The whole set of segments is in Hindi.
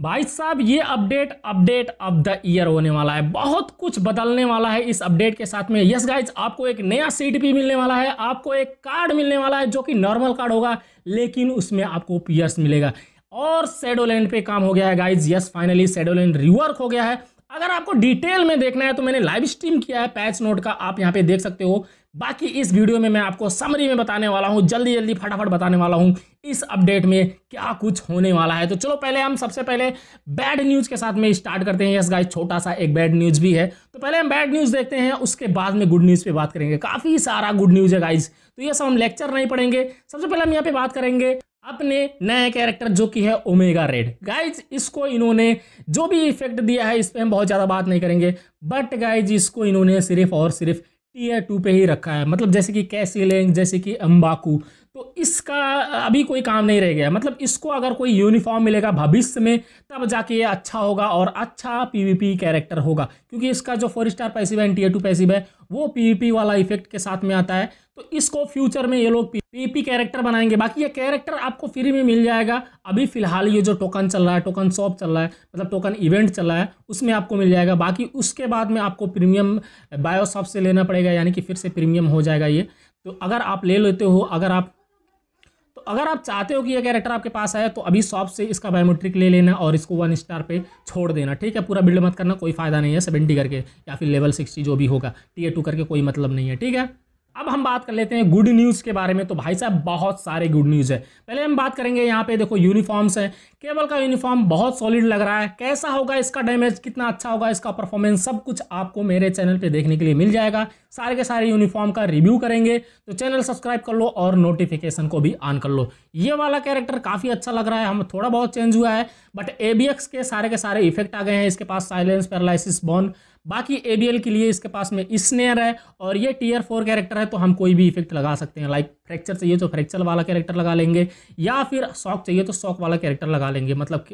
भाई साहब ये update update of the year होने वाला है बहुत कुछ बदलने वाला है इस अपडेट के साथ में यस गाइज आपको एक नया सी मिलने वाला है आपको एक कार्ड मिलने वाला है जो कि नॉर्मल कार्ड होगा लेकिन उसमें आपको पियर्स मिलेगा और सेडोलैंड पे काम हो गया है guys yes finally Shadowland rework हो गया है अगर आपको डिटेल में देखना है तो मैंने लाइव स्ट्रीम किया है पैच नोट का आप यहाँ पे देख सकते हो बाकी इस वीडियो में मैं आपको समरी में बताने वाला हूँ जल्दी जल्दी फटाफट बताने वाला हूँ इस अपडेट में क्या कुछ होने वाला है तो चलो पहले हम सबसे पहले बैड न्यूज़ के साथ में स्टार्ट करते हैं यस गाइस छोटा सा एक बैड न्यूज़ भी है तो पहले हम बैड न्यूज़ देखते हैं उसके बाद में गुड न्यूज़ पे बात करेंगे काफ़ी सारा गुड न्यूज़ है गाइज तो ये सब हम लेक्चर नहीं पढ़ेंगे सबसे पहले हम यहाँ पे बात करेंगे अपने नए कैरेक्टर जो कि है ओमेगा रेड गाइज इसको इन्होंने जो भी इफेक्ट दिया है इस पर हम बहुत ज़्यादा बात नहीं करेंगे बट गाइज इसको इन्होंने सिर्फ और सिर्फ टीयर टू पे ही रखा है मतलब जैसे कि लेंग जैसे कि अम्बाकू तो इसका अभी कोई काम नहीं रह गया मतलब इसको अगर कोई यूनिफॉर्म मिलेगा भविष्य में तब जाके ये अच्छा होगा और अच्छा पीवीपी कैरेक्टर होगा क्योंकि इसका जो फोर स्टार पैसिव है टीयर टू पैसिव है वो पीवीपी वाला इफेक्ट के साथ में आता है तो इसको फ्यूचर में ये लोग पीपी कैरेक्टर बनाएंगे बाकी ये कैरेक्टर आपको फ्री में मिल जाएगा अभी फिलहाल ये जो टोकन चल रहा है टोकन शॉप चल रहा है मतलब टोकन इवेंट चल रहा है उसमें आपको मिल जाएगा बाकी उसके बाद में आपको प्रीमियम बायोशॉप से लेना पड़ेगा यानी कि फिर से प्रीमियम हो जाएगा ये तो अगर आप ले लेते हो अगर आप तो अगर आप चाहते हो कि ये कैरेक्टर आपके पास आए तो अभी शॉप से इसका बायोमेट्रिक ले लेना और इसको वन स्टार पे छोड़ देना ठीक है पूरा बिल्ड मत करना कोई फ़ायदा नहीं है सेवेंटी करके या फिर लेवल सिक्सटी जो भी होगा टी ए टू करके कोई मतलब नहीं है ठीक है अब हम बात कर लेते हैं गुड न्यूज़ के बारे में तो भाई साहब बहुत सारे गुड न्यूज़ है पहले हम बात करेंगे यहाँ पे देखो यूनिफॉर्म्स हैं केबल का यूनिफॉर्म बहुत सॉलिड लग रहा है कैसा होगा इसका डैमेज कितना अच्छा होगा इसका परफॉर्मेंस सब कुछ आपको मेरे चैनल पे देखने के लिए मिल जाएगा सारे के सारे यूनिफॉर्म का रिव्यू करेंगे तो चैनल सब्सक्राइब कर लो और नोटिफिकेशन को भी ऑन कर लो ये वाला कैरेक्टर काफ़ी अच्छा लग रहा है हम थोड़ा बहुत चेंज हुआ है बट ए के सारे के सारे इफेक्ट आ गए हैं इसके पास साइलेंस पैरालसिस बॉन बाकी ए के लिए इसके पास में स्नेयर है और ये टीयर फोर कैरेक्टर है तो हम कोई भी इफेक्ट लगा सकते हैं लाइक फ्रैक्चर चाहिए तो फ्रैक्चर वाला कैरेक्टर लगा लेंगे या फिर शॉक चाहिए तो शॉक वाला कैरेक्टर लगा लेंगे मतलब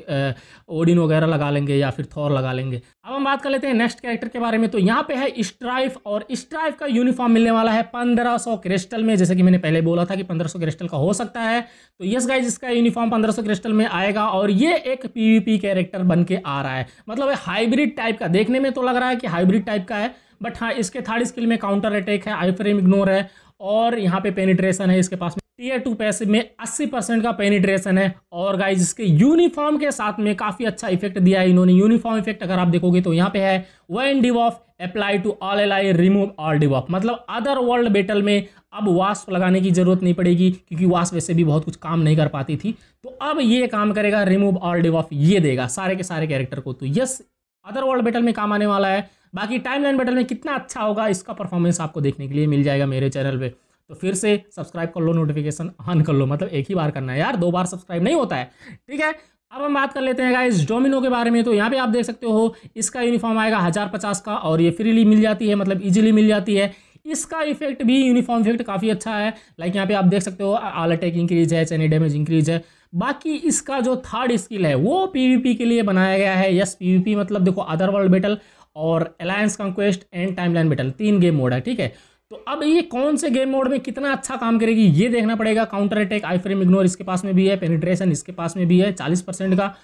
ओडिन वगैरह लगा लेंगे या फिर थॉर लगा लेंगे अब हम बात कर लेते हैं नेक्स्ट कैरेक्टर के बारे में तो यहाँ पे है स्ट्राइफ और स्ट्राइफ का यूनिफॉर्म मिलने वाला है पंद्रह सौ क्रिस्टल में जैसे कि मैंने पहले बोला था कि पंद्रह सौ क्रिस्टल का हो सकता है तो यस गाइज इसका यूनिफॉर्म पंद्रह सौ क्रिस्टल में आएगा और ये एक पीवीपी कैरेक्टर बन के आ रहा है मतलब हाइब्रिड टाइप का देखने में तो लग रहा है कि हाइब्रिड टाइप का है बट हाँ इसके थर्ड स्किल में काउंटर अटैक है आई फ्रेम इग्नोर है और यहाँ पे पेनिट्रेशन है इसके पास में टीयर टू पैसे में 80 परसेंट का पेनिट्रेशन है और गाइज इसके यूनिफॉर्म के साथ में काफ़ी अच्छा इफेक्ट दिया है इन्होंने यूनिफॉर्म इफेक्ट अगर आप देखोगे तो यहाँ पे है one debuff apply to all ally remove all debuff मतलब अदर वर्ल्ड बेटल में अब वास्प लगाने की जरूरत नहीं पड़ेगी क्योंकि वास वैसे भी बहुत कुछ काम नहीं कर पाती थी तो अब ये काम करेगा रिमूव ऑल डिव ऑफ ये देगा सारे के सारे कैरेक्टर को तो यस अदर वर्ल्ड बेटल में काम आने वाला है बाकी टाइमलाइन बैटल में कितना अच्छा होगा इसका परफॉर्मेंस आपको देखने के लिए मिल जाएगा मेरे चैनल पे तो फिर से सब्सक्राइब कर लो नोटिफिकेशन ऑन कर लो मतलब एक ही बार करना है यार दो बार सब्सक्राइब नहीं होता है ठीक है अब हम बात कर लेते हैं गाइस डोमिनो के बारे में तो यहाँ पे आप देख सकते हो इसका यूनिफॉर्म आएगा हज़ार पचास का और ये फ्रीली मिल जाती है मतलब इजीली मिल जाती है इसका इफेक्ट भी यूनिफॉर्म इफेक्ट काफ़ी अच्छा है लाइक यहाँ पे आप देख सकते हो आल अटैक इंक्रीज है चेनी डैमेज इंक्रीज है बाकी इसका जो थर्ड स्किल है वो पी के लिए बनाया गया है यस पी मतलब देखो अदर वर्ल्ड बेटल और alliance conquest and timeline battle तीन गेम मोड है ठीक है तो अब ये कौन से गेम मोड में कितना अच्छा काम करेगी ये देखना पड़ेगा counter attack I frame ignore इसके पास में भी है पेनिट्रेशन इसके पास में भी है चालीस परसेंट का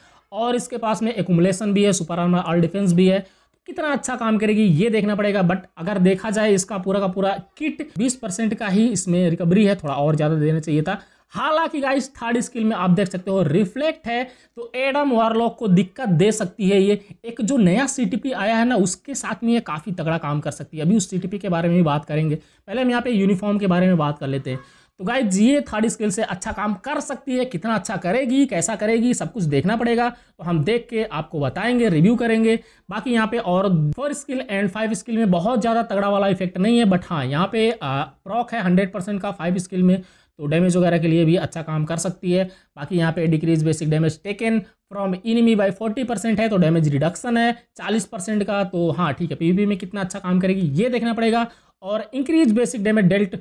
और इसके पास में एकुमुलेशन भी है सुपर आर्मर ऑल डिफेंस भी है तो कितना अच्छा काम करेगी ये देखना पड़ेगा बट अगर देखा जाए इसका पूरा का पूरा किट 20 परसेंट का ही इसमें रिकवरी है थोड़ा और ज़्यादा देना चाहिए था हालांकि गाइस थर्ड स्किल में आप देख सकते हो रिफ्लेक्ट है तो एडम वारलॉक को दिक्कत दे सकती है ये एक जो नया सी आया है ना उसके साथ में ये काफ़ी तगड़ा काम कर सकती है अभी उस सी के बारे में भी बात करेंगे पहले हम यहाँ पे यूनिफॉर्म के बारे में बात कर लेते हैं तो गाइज ये थर्ड स्किल से अच्छा काम कर सकती है कितना अच्छा करेगी कैसा करेगी सब कुछ देखना पड़ेगा तो हम देख के आपको बताएंगे रिव्यू करेंगे बाकी यहाँ पे और four skill and five skill में बहुत ज़्यादा तगड़ा वाला इफेक्ट नहीं है बट हाँ यहाँ पे प्रॉक है हंड्रेड परसेंट का फाइव स्किल में तो डैमेज वगैरह के लिए भी अच्छा काम कर सकती है बाकी यहाँ पे decrease basic damage taken from enemy by forty percent है तो डैमेज रिडक्शन है चालीस परसेंट का तो हाँ ठीक है पीवीपी में कितना अच्छा काम करेगी ये देखना पड़ेगा और increase basic damage dealt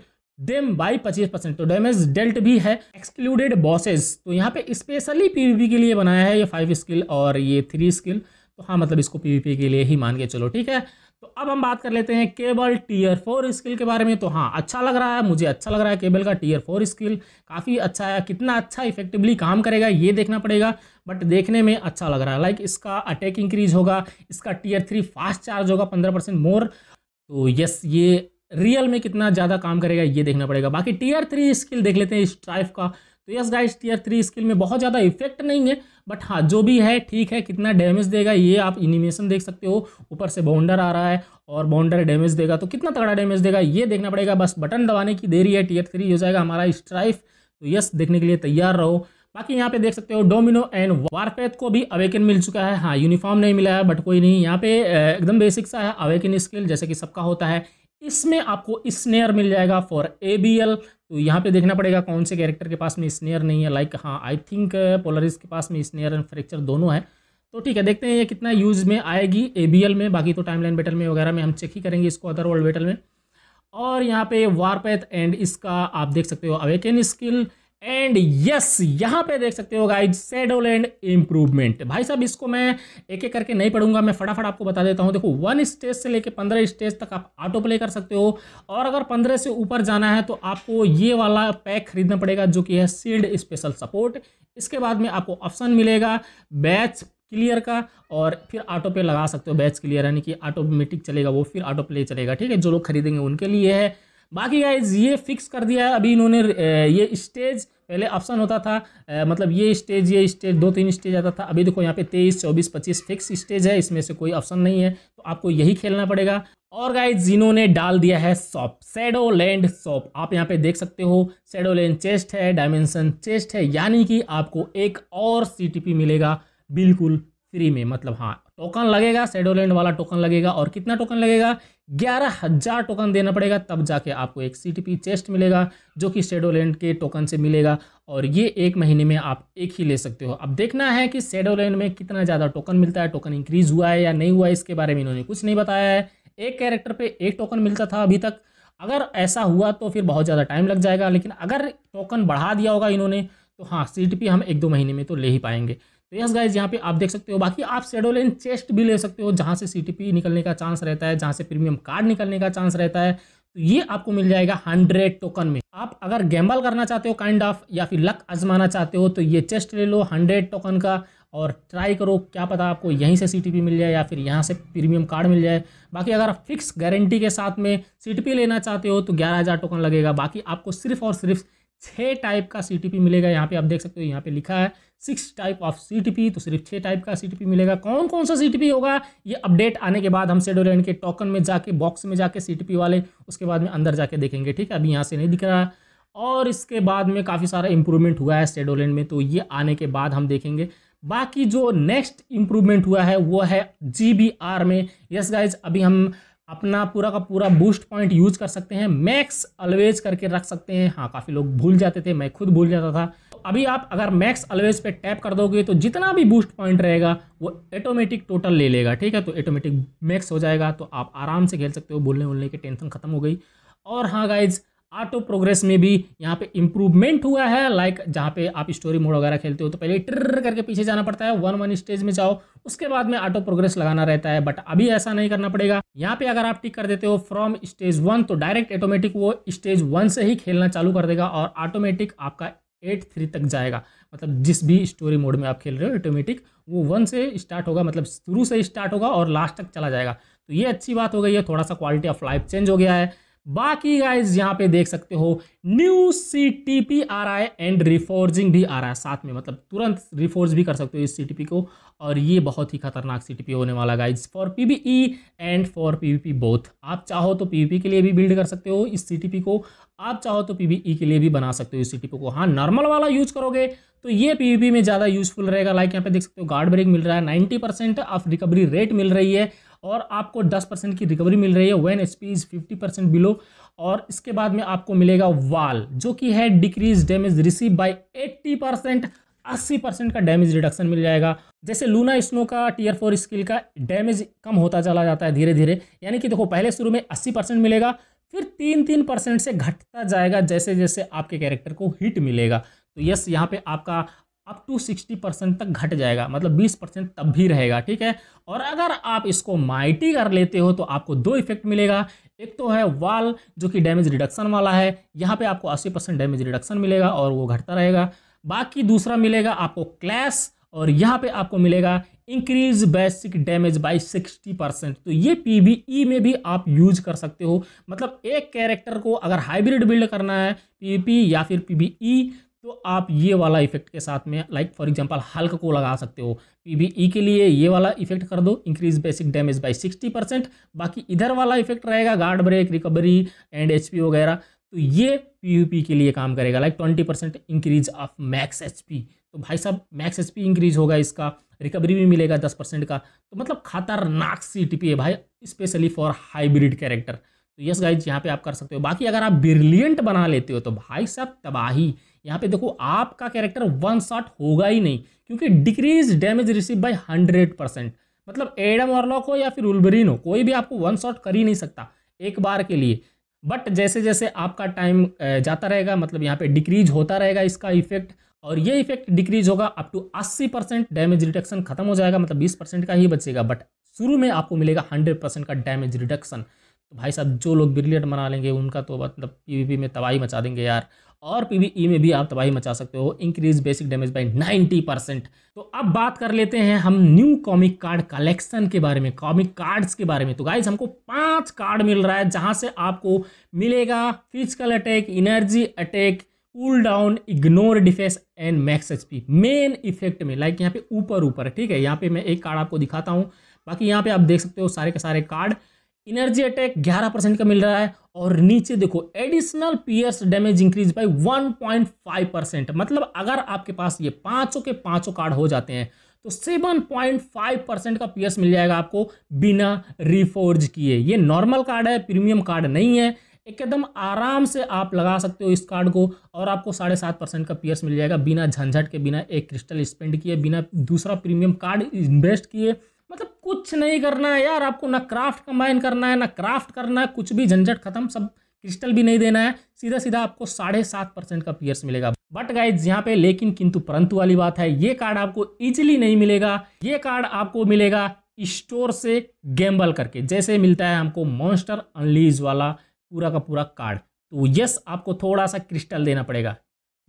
them by पच्चीस परसेंट तो डैमेज डेल्ट भी है एक्सक्लूडेड बॉसेज तो यहाँ पे स्पेशली पी के लिए बनाया है ये फाइव स्किल और ये थ्री स्किल तो हाँ मतलब इसको पी के लिए ही मान के चलो ठीक है तो अब हम बात कर लेते हैं केबल टीयर फोर स्किल के बारे में तो हाँ अच्छा लग रहा है मुझे अच्छा लग रहा है केबल का टीयर फोर स्किल काफ़ी अच्छा है कितना अच्छा इफेक्टिवली काम करेगा ये देखना पड़ेगा बट देखने में अच्छा लग रहा है लाइक इसका अटैक इंक्रीज होगा इसका टीयर थ्री फास्ट चार्ज होगा पंद्रह परसेंट मोर तो यस ये रियल में कितना ज़्यादा काम करेगा ये देखना पड़ेगा बाकी टीयर थ्री स्किल देख लेते हैं इस टाइप का तो yes guys tier three skill में बहुत ज़्यादा इफेक्ट नहीं है बट हाँ जो भी है ठीक है कितना डैमेज देगा ये आप एनिमेशन देख सकते हो ऊपर से बाउंडर आ रहा है और बाउंडर डैमेज देगा तो कितना तगड़ा डैमेज देगा ये देखना पड़ेगा बस बटन दबाने की देरी है टीयर थ्री हो जाएगा हमारा स्ट्राइफ तो यस देखने के लिए तैयार रहो बाकी यहाँ पे देख सकते हो डोमिनो एंड वारपैथ को भी अवेकन मिल चुका है हाँ यूनिफॉर्म नहीं मिला है बट कोई नहीं यहाँ पे एकदम बेसिक सा है अवेकन स्किल जैसे कि सबका होता है इसमें आपको स्नेयर मिल जाएगा फॉर ए बी एल तो यहाँ पे देखना पड़ेगा कौन से कैरेक्टर के पास में स्नेयर नहीं है लाइक हाँ आई थिंक पोलरिस के पास में स्नेयर एंड फ्रैक्चर दोनों है तो ठीक है देखते हैं ये कितना यूज़ में आएगी ए बी एल में बाकी तो टाइमलाइन बैटल में वगैरह में हम चेक ही करेंगे इसको अदर वर्ल्ड बैटल में और यहाँ पे वारपैथ एंड इसका आप देख सकते हो अवेकन स्किल एंड यस यहाँ पे देख सकते हो गाइज सेडोल एंड इम्प्रूवमेंट भाई साहब इसको मैं एक एक करके नहीं पढ़ूंगा मैं फटाफट आपको बता देता हूँ देखो वन स्टेज से लेके पंद्रह स्टेज तक आप ऑटो प्ले कर सकते हो और अगर पंद्रह से ऊपर जाना है तो आपको ये वाला पैक खरीदना पड़ेगा जो कि है सील्ड स्पेशल सपोर्ट इसके बाद में आपको ऑप्शन मिलेगा बैच क्लियर का और फिर ऑटो पे लगा सकते हो बैच क्लियर यानी कि ऑटोमेटिक चलेगा वो फिर ऑटो प्ले चलेगा ठीक है जो लोग खरीदेंगे उनके लिए है बाकी गाइज ये फिक्स कर दिया है अभी इन्होंने ये स्टेज पहले ऑप्शन होता था मतलब ये स्टेज ये स्टेज दो तीन स्टेज आता था अभी देखो यहाँ पे तेईस चौबीस पच्चीस फिक्स स्टेज है इसमें से कोई ऑप्शन नहीं है तो आपको यही खेलना पड़ेगा और गाइज इन्होंने डाल दिया है सॉप सेडो लैंड सॉप आप यहाँ पे देख सकते हो सेडो लैंड चेस्ट है डायमेंशन चेस्ट है यानी कि आपको एक और सी मिलेगा बिल्कुल फ्री में मतलब हाँ टोकन लगेगा शेडोलैंड वाला टोकन लगेगा और कितना टोकन लगेगा ग्यारह हज़ार टोकन देना पड़ेगा तब जाके आपको एक सी चेस्ट मिलेगा जो कि शेडोलैंड के टोकन से मिलेगा और ये एक महीने में आप एक ही ले सकते हो अब देखना है कि शेडोलैंड में कितना ज़्यादा टोकन मिलता है टोकन इंक्रीज़ हुआ है या नहीं हुआ है इसके बारे में इन्होंने कुछ नहीं बताया है एक कैरेक्टर पर एक टोकन मिलता था अभी तक अगर ऐसा हुआ तो फिर बहुत ज़्यादा टाइम लग जाएगा लेकिन अगर टोकन बढ़ा दिया होगा इन्होंने तो हाँ सी हम एक दो महीने में तो ले ही पाएंगे तो यस गाइज यहाँ पे आप देख सकते हो बाकी आप शेडोल लेन चेस्ट भी ले सकते हो जहाँ से सी निकलने का चांस रहता है जहाँ से प्रीमियम कार्ड निकलने का चांस रहता है तो ये आपको मिल जाएगा हंड्रेड टोकन में आप अगर गैम्बल करना चाहते हो काइंड ऑफ या फिर लक आजमाना चाहते हो तो ये चेस्ट ले लो हंड्रेड टोकन का और ट्राई करो क्या पता आपको यहीं से सी मिल जाए या फिर यहाँ से प्रीमियम कार्ड मिल जाए बाकी अगर आप फिक्स गारंटी के साथ में सी लेना चाहते हो तो ग्यारह हज़ार टोकन लगेगा बाकी आपको सिर्फ और सिर्फ छः टाइप का सी मिलेगा यहाँ पे आप देख सकते हो यहाँ पे लिखा है सिक्स टाइप ऑफ सी तो सिर्फ छः टाइप का सी मिलेगा कौन कौन सा सी होगा ये अपडेट आने के बाद हम सेडोलैंड के टोकन में जाके बॉक्स में जाके सी वाले उसके बाद में अंदर जाके देखेंगे ठीक है अभी यहाँ से नहीं दिख रहा है और इसके बाद में काफ़ी सारा इम्प्रूवमेंट हुआ है सेडोलैंड में तो ये आने के बाद हम देखेंगे बाकी जो नेक्स्ट इम्प्रूवमेंट हुआ है वो है जी में यस गाइज अभी हम अपना पूरा का पूरा बूस्ट पॉइंट यूज कर सकते हैं मैक्स अलवेज करके रख सकते हैं हाँ काफ़ी लोग भूल जाते थे मैं खुद भूल जाता था तो अभी आप अगर मैक्स अलवेज पे टैप कर दोगे तो जितना भी बूस्ट पॉइंट रहेगा वो ऑटोमेटिक टोटल ले लेगा ठीक है तो ऑटोमेटिक मैक्स हो जाएगा तो आप आराम से खेल सकते हो बोलने वोलने की टेंशन खत्म हो गई और हाँ गाइज ऑटो प्रोग्रेस में भी यहाँ पे इम्प्रूवमेंट हुआ है लाइक like जहाँ पे आप स्टोरी मोड वगैरह खेलते हो तो पहले ट्र करके पीछे जाना पड़ता है वन वन स्टेज में जाओ उसके बाद में ऑटो प्रोग्रेस लगाना रहता है बट अभी ऐसा नहीं करना पड़ेगा यहाँ पे अगर आप टिक कर देते हो फ्रॉम स्टेज वन तो डायरेक्ट ऑटोमेटिक वो स्टेज वन से ही खेलना चालू कर देगा और ऑटोमेटिक आपका एट थ्री तक जाएगा मतलब जिस भी स्टोरी मोड में आप खेल रहे हो ऑटोमेटिक वो वन से स्टार्ट होगा मतलब शुरू से स्टार्ट होगा और लास्ट तक चला जाएगा तो ये अच्छी बात हो गई है थोड़ा सा क्वालिटी ऑफ लाइफ चेंज हो गया है बाकी गाइज यहाँ पे देख सकते हो न्यू सी टी पी आ रहा है एंड रिफोर्जिंग भी आ रहा है साथ में मतलब तुरंत रिफोर्ज भी कर सकते हो इस सी टी पी को और ये बहुत ही खतरनाक सी टी पी होने वाला guys for P B E and for P V P both आप चाहो तो पी वी पी के लिए भी बिल्ड कर सकते हो इस सी टी पी को आप चाहो तो पी वी ई के लिए भी बना सकते हो इस सी टी पी को हाँ नॉर्मल वाला यूज करोगे तो ये पी वी पी में ज़्यादा यूजफुल रहेगा लाइक यहाँ पे देख सकते हो गार्ड ब्रेक मिल रहा है ninety percent of recovery rate मिल रही है और आपको दस परसेंट की रिकवरी मिल रही है when H P is fifty percent below और इसके बाद में आपको मिलेगा वाल जो कि है decrease damage receive by eighty percent अस्सी परसेंट का डैमेज रिडक्शन मिल जाएगा जैसे लूना स्नो का टीयर फोर स्किल का डैमेज कम होता चला जाता है धीरे धीरे यानी कि देखो पहले शुरू में अस्सी परसेंट मिलेगा फिर तीन तीन परसेंट से घटता जाएगा जैसे जैसे आपके कैरेक्टर को हिट मिलेगा तो यस यहाँ पे आपका अप टू सिक्सटी परसेंट तक घट जाएगा मतलब बीस परसेंट तब भी रहेगा ठीक है और अगर आप इसको माइटी कर लेते हो तो आपको दो इफेक्ट मिलेगा एक तो है वाल जो कि डैमेज रिडक्शन वाला है यहाँ पे आपको अस्सी परसेंट डैमेज रिडक्शन मिलेगा और वो घटता रहेगा बाकी दूसरा मिलेगा आपको क्लैश और यहाँ पे आपको मिलेगा increase basic damage by sixty percent तो ये पी e में भी आप यूज कर सकते हो मतलब एक कैरेक्टर को अगर हाइब्रिड बिल्ड करना है पी या फिर पी तो आप ये वाला इफेक्ट के साथ में लाइक फॉर एग्जांपल हल्क को लगा सकते हो पीबीई e के लिए ये वाला इफेक्ट कर दो increase basic damage by 60 percent बाकी इधर वाला इफेक्ट रहेगा guard break recovery and HP वगैरह तो ये पीयूपी के लिए काम करेगा like twenty percent increase of max HP तो भाई साहब मैक्स एच इंक्रीज होगा इसका रिकवरी भी मिलेगा दस परसेंट का तो मतलब खतरनाक सी है भाई स्पेशली फॉर हाइब्रिड कैरेक्टर तो यस गाइज यहाँ पे आप कर सकते हो बाकी अगर आप ब्रिलियंट बना लेते हो तो भाई साहब तबाही यहाँ पे देखो आपका कैरेक्टर वन शॉट होगा ही नहीं क्योंकि decrease damage receive by hundred percent मतलब एडम ऑर्लॉक हो या फिर उल्बरीन हो कोई भी आपको वन शॉट कर ही नहीं सकता एक बार के लिए बट जैसे जैसे आपका टाइम जाता रहेगा मतलब यहाँ पे डिक्रीज होता रहेगा इसका इफेक्ट और ये इफेक्ट डिक्रीज होगा up to 80 percent damage reduction खत्म हो जाएगा मतलब 20 परसेंट का ही बचेगा बट शुरू में आपको मिलेगा 100 परसेंट का डैमेज रिडक्शन तो भाई साहब जो लोग ब्रिलियंट बना लेंगे उनका तो मतलब पीवीपी में तबाही मचा देंगे यार और पीवीई e में भी आप तबाही मचा सकते हो increase basic damage by 90 percent तो अब बात कर लेते हैं हम न्यू कॉमिक कार्ड कलेक्शन के बारे में कॉमिक कार्ड्स के बारे में तो गाइज हमको पांच कार्ड मिल रहा है जहां से आपको मिलेगा physical attack energy attack cool down ignore defence and max H P main effect में लाइक यहाँ पे ऊपर ऊपर ठीक है यहाँ पे मैं एक कार्ड आपको दिखाता हूँ बाकी यहाँ पे आप देख सकते हो सारे के सारे कार्ड एनर्जी अटैक 11 परसेंट का मिल रहा है और नीचे देखो additional PS damage increase point 1.5 percent मतलब अगर आपके पास ये पांचों के पांचों कार्ड हो जाते हैं तो 7.5 परसेंट का पियर्स मिल जाएगा आपको बिना रिफोर्ज किए ये नॉर्मल कार्ड है प्रीमियम कार्ड नहीं है एकदम आराम से आप लगा सकते हो इस कार्ड को और आपको साढ़े सात परसेंट का पियर्स मिल जाएगा बिना झंझट के बिना एक क्रिस्टल स्पेंड किए बिना दूसरा प्रीमियम कार्ड इन्वेस्ट किए कुछ नहीं करना है यार आपको ना क्राफ्ट कंबाइन करना है ना क्राफ्ट करना है कुछ भी झंझट खत्म सब क्रिस्टल भी नहीं देना है सीधा सीधा आपको साढ़े सात परसेंट का पियर्स मिलेगा बट गाइज यहाँ पे लेकिन किंतु परंतु वाली बात है ये कार्ड आपको इजिली नहीं मिलेगा ये कार्ड आपको मिलेगा स्टोर से गैम्बल करके जैसे मिलता है हमको मॉन्स्टर अनलीज वाला पूरा का पूरा कार्ड तो यस आपको थोड़ा सा क्रिस्टल देना पड़ेगा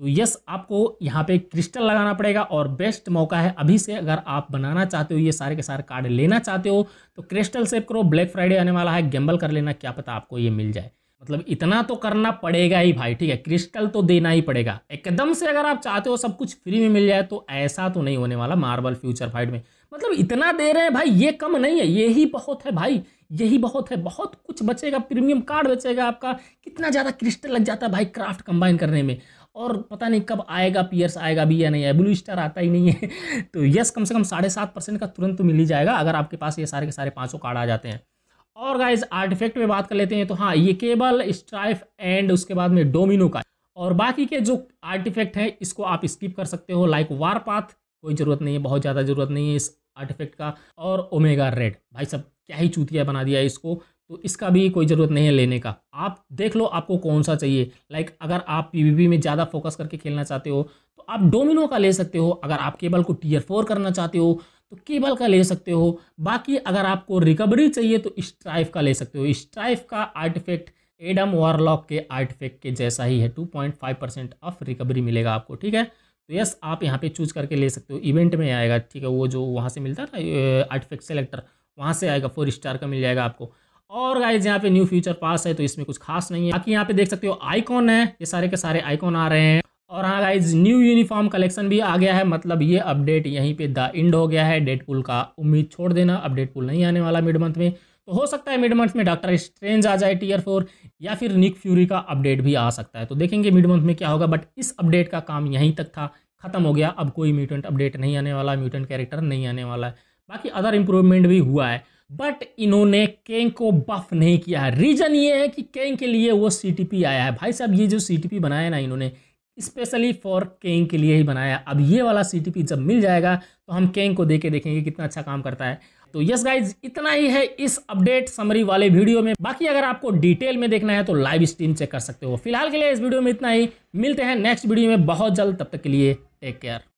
तो यस आपको यहाँ पे क्रिस्टल लगाना पड़ेगा और बेस्ट मौका है अभी से अगर आप बनाना चाहते हो ये सारे के सारे कार्ड लेना चाहते हो तो क्रिस्टल सेव करो ब्लैक फ्राइडे आने वाला है गैम्बल कर लेना क्या पता आपको ये मिल जाए मतलब इतना तो करना पड़ेगा ही भाई ठीक है क्रिस्टल तो देना ही पड़ेगा एकदम से अगर आप चाहते हो सब कुछ फ्री में मिल जाए तो ऐसा तो नहीं होने वाला मार्बल फ्यूचर फाइट में मतलब इतना दे रहे हैं भाई ये कम नहीं है यही बहुत है भाई यही बहुत है बहुत कुछ बचेगा प्रीमियम कार्ड बचेगा आपका कितना ज़्यादा क्रिस्टल लग जाता है भाई क्राफ्ट कंबाइन करने में और पता नहीं कब आएगा पियर्स आएगा भी या नहीं है ब्लू स्टार आता ही नहीं है तो यस कम से कम साढ़े सात परसेंट का तुरंत तो मिल ही जाएगा अगर आपके पास ये सारे के सारे पाँचों कार्ड आ जाते हैं और गाइज आर्टिफेक्ट में बात कर लेते हैं तो हाँ ये केबल स्ट्राइफ एंड उसके बाद में डोमिनो का और बाकी के जो आर्टिफेक्ट है इसको आप स्किप कर सकते हो लाइक वार पाथ कोई ज़रूरत नहीं है बहुत ज़्यादा ज़रूरत नहीं है इस आर्टिफेक्ट का और ओमेगा रेड भाई सब क्या ही चूतिया बना दिया इसको तो इसका भी कोई ज़रूरत नहीं है लेने का आप देख लो आपको कौन सा चाहिए लाइक अगर आप पी में ज़्यादा फोकस करके खेलना चाहते हो तो आप डोमिनो का ले सकते हो अगर आप केबल को टीयर फोर करना चाहते हो तो केबल का ले सकते हो बाकी अगर आपको रिकवरी चाहिए तो स्ट्राइफ का ले सकते हो स्ट्राइफ का इफेक्ट एडम वॉरलॉक के इफेक्ट के जैसा ही है two point five percent of recovery मिलेगा आपको ठीक है तो यस आप यहाँ पे चूज करके ले सकते हो इवेंट में आएगा ठीक है वो जो वहाँ से मिलता है ना इफेक्ट सेलेक्टर वहाँ से आएगा फोर स्टार का मिल जाएगा आपको और गाइज यहाँ पे न्यू फ्यूचर पास है तो इसमें कुछ खास नहीं है बाकी यहाँ पे देख सकते हो आइकॉन है ये सारे के सारे आइकॉन आ रहे हैं और हाँ गाइज न्यू यूनिफॉर्म कलेक्शन भी आ गया है मतलब ये अपडेट यहीं पे द इंड हो गया है पुल का उम्मीद छोड़ देना अब पुल नहीं आने वाला मिड मंथ में तो हो सकता है मिड मंथ में डॉक्टर स्ट्रेंज आ जाए टीयर फोर या फिर निक फ्यूरी का अपडेट भी आ सकता है तो देखेंगे मिड मंथ में क्या होगा बट इस अपडेट का काम यहीं तक था खत्म हो गया अब कोई म्यूटेंट अपडेट नहीं आने वाला म्यूटेंट कैरेक्टर नहीं आने वाला है बाकी अदर इम्प्रूवमेंट भी हुआ है बट इन्होंने केंग को बफ नहीं किया है रीज़न ये है कि केंग के लिए वो सी आया है भाई साहब ये जो सी बनाया ना इन्होंने स्पेशली फॉर केंग के लिए ही बनाया अब ये वाला सी जब मिल जाएगा तो हम केंग को देखे देखेंगे कितना अच्छा काम करता है तो यस गाइज इतना ही है इस अपडेट समरी वाले वीडियो में बाकी अगर आपको डिटेल में देखना है तो लाइव स्ट्रीम चेक कर सकते हो फिलहाल के लिए इस वीडियो में इतना ही मिलते हैं नेक्स्ट वीडियो में बहुत जल्द तब तक के लिए टेक केयर